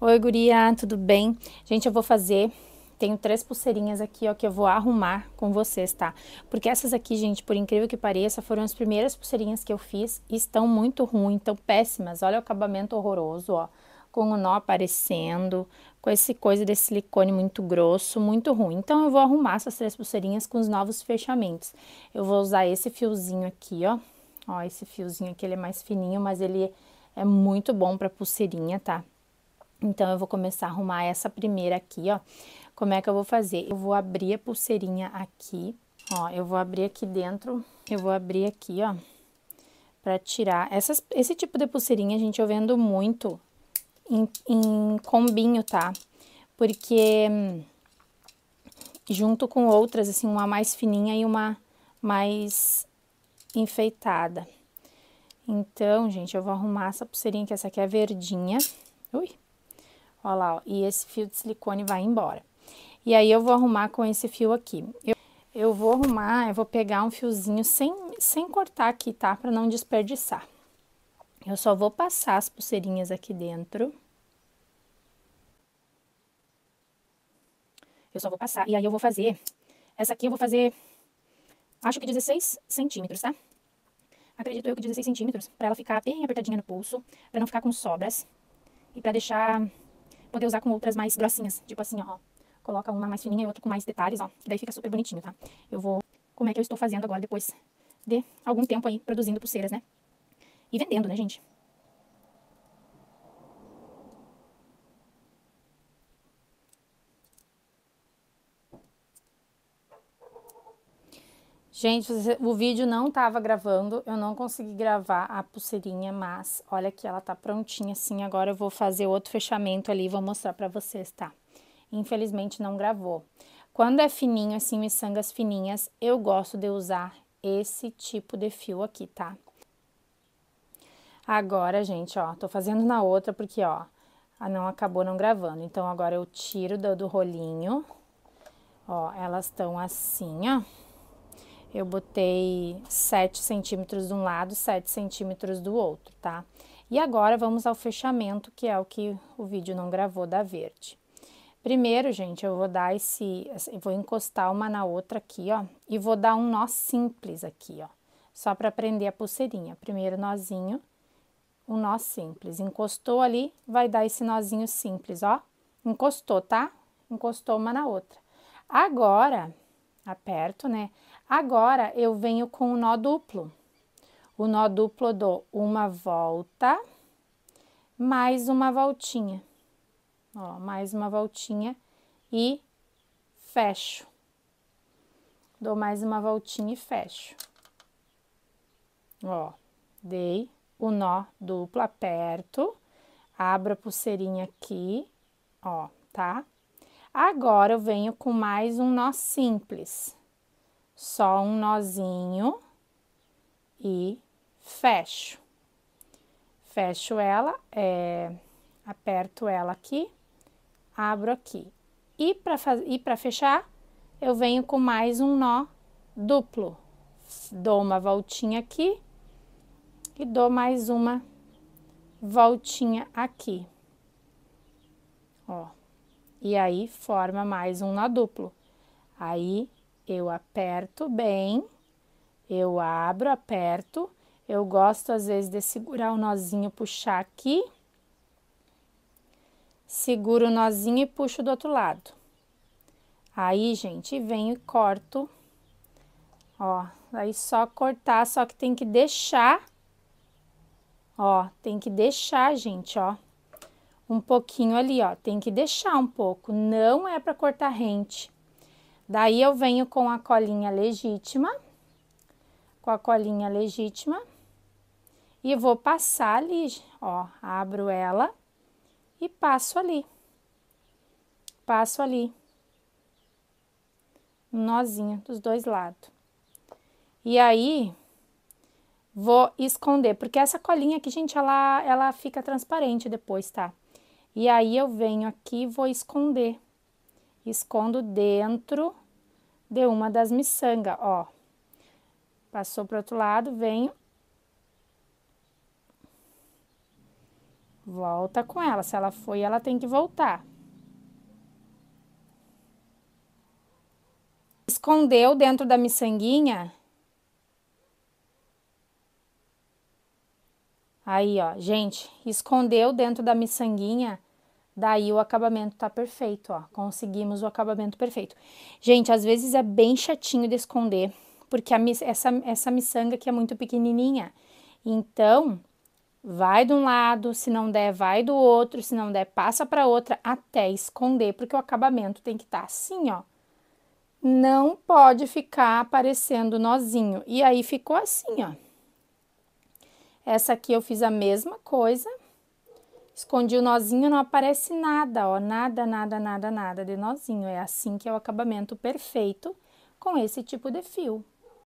Oi, guria, tudo bem? Gente, eu vou fazer tenho três pulseirinhas aqui, ó, que eu vou arrumar com vocês, tá? Porque essas aqui, gente, por incrível que pareça, foram as primeiras pulseirinhas que eu fiz e estão muito ruins, estão péssimas. Olha o acabamento horroroso, ó, com o nó aparecendo, com esse coisa desse silicone muito grosso, muito ruim. Então, eu vou arrumar essas três pulseirinhas com os novos fechamentos. Eu vou usar esse fiozinho aqui, ó, ó, esse fiozinho aqui, ele é mais fininho, mas ele é muito bom pra pulseirinha, tá? Tá? Então, eu vou começar a arrumar essa primeira aqui, ó. Como é que eu vou fazer? Eu vou abrir a pulseirinha aqui, ó, eu vou abrir aqui dentro, eu vou abrir aqui, ó, pra tirar. Essas, esse tipo de pulseirinha, gente, eu vendo muito em, em combinho, tá? Porque hum, junto com outras, assim, uma mais fininha e uma mais enfeitada. Então, gente, eu vou arrumar essa pulseirinha, que essa aqui é verdinha. Ui, Olha lá, ó, e esse fio de silicone vai embora. E aí, eu vou arrumar com esse fio aqui. Eu, eu vou arrumar, eu vou pegar um fiozinho sem, sem cortar aqui, tá? Pra não desperdiçar. Eu só vou passar as pulseirinhas aqui dentro. Eu só vou passar, e aí eu vou fazer... Essa aqui eu vou fazer, acho que 16 centímetros, tá? Acredito eu que 16 centímetros, pra ela ficar bem apertadinha no pulso, pra não ficar com sobras. E pra deixar poder usar com outras mais grossinhas, tipo assim, ó. Coloca uma mais fininha e outra com mais detalhes, ó. Que daí fica super bonitinho, tá? Eu vou... Como é que eu estou fazendo agora, depois de algum tempo aí, produzindo pulseiras, né? E vendendo, né, gente? Gente, o vídeo não estava gravando, eu não consegui gravar a pulseirinha, mas olha que ela tá prontinha assim. Agora eu vou fazer outro fechamento ali e vou mostrar para vocês, tá? Infelizmente não gravou. Quando é fininho assim, miçangas fininhas, eu gosto de usar esse tipo de fio aqui, tá? Agora, gente, ó, tô fazendo na outra porque, ó, não acabou não gravando. Então, agora eu tiro do, do rolinho, ó, elas estão assim, ó eu botei 7 centímetros de um lado, 7 centímetros do outro, tá? E agora, vamos ao fechamento, que é o que o vídeo não gravou da verde. Primeiro, gente, eu vou dar esse, vou encostar uma na outra aqui, ó, e vou dar um nó simples aqui, ó, só para prender a pulseirinha. Primeiro nozinho, um nó simples. Encostou ali, vai dar esse nozinho simples, ó. Encostou, tá? Encostou uma na outra. Agora, aperto, né? Agora, eu venho com o nó duplo. O nó duplo eu dou uma volta, mais uma voltinha. Ó, mais uma voltinha e fecho. Dou mais uma voltinha e fecho. Ó, dei o nó duplo, aperto, abro a pulseirinha aqui, ó, tá? Agora, eu venho com mais um nó simples só um nozinho e fecho. Fecho ela, é, aperto ela aqui, abro aqui. E para fechar, eu venho com mais um nó duplo. Dou uma voltinha aqui e dou mais uma voltinha aqui. Ó. E aí forma mais um nó duplo. Aí eu aperto bem, eu abro, aperto. Eu gosto às vezes de segurar o nozinho, puxar aqui. Seguro o nozinho e puxo do outro lado. Aí, gente, venho e corto. Ó, aí só cortar, só que tem que deixar. Ó, tem que deixar, gente, ó. Um pouquinho ali, ó. Tem que deixar um pouco. Não é para cortar rente. Daí eu venho com a colinha legítima, com a colinha legítima, e vou passar ali, ó, abro ela e passo ali. Passo ali. Um nozinho dos dois lados. E aí, vou esconder, porque essa colinha aqui, gente, ela, ela fica transparente depois, tá? E aí, eu venho aqui e vou esconder escondo dentro de uma das miçangas, ó. Passou para outro lado, venho. Volta com ela. Se ela foi, ela tem que voltar. Escondeu dentro da miçanguinha. Aí, ó, gente, escondeu dentro da miçanguinha Daí o acabamento tá perfeito, ó. Conseguimos o acabamento perfeito. Gente, às vezes é bem chatinho de esconder, porque a, essa, essa miçanga aqui é muito pequenininha. Então, vai de um lado, se não der, vai do outro, se não der, passa para outra até esconder, porque o acabamento tem que estar tá assim, ó. Não pode ficar aparecendo nozinho. E aí ficou assim, ó. Essa aqui eu fiz a mesma coisa. Escondi o nozinho, não aparece nada, ó, nada, nada, nada, nada de nozinho. É assim que é o acabamento perfeito com esse tipo de fio.